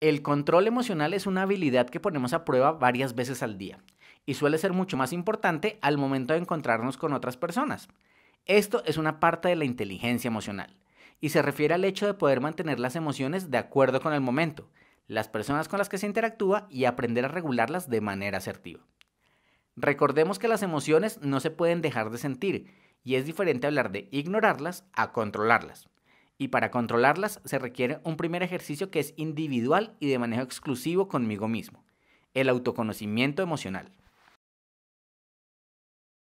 El control emocional es una habilidad que ponemos a prueba varias veces al día y suele ser mucho más importante al momento de encontrarnos con otras personas. Esto es una parte de la inteligencia emocional y se refiere al hecho de poder mantener las emociones de acuerdo con el momento, las personas con las que se interactúa y aprender a regularlas de manera asertiva. Recordemos que las emociones no se pueden dejar de sentir y es diferente hablar de ignorarlas a controlarlas y para controlarlas se requiere un primer ejercicio que es individual y de manejo exclusivo conmigo mismo, el autoconocimiento emocional.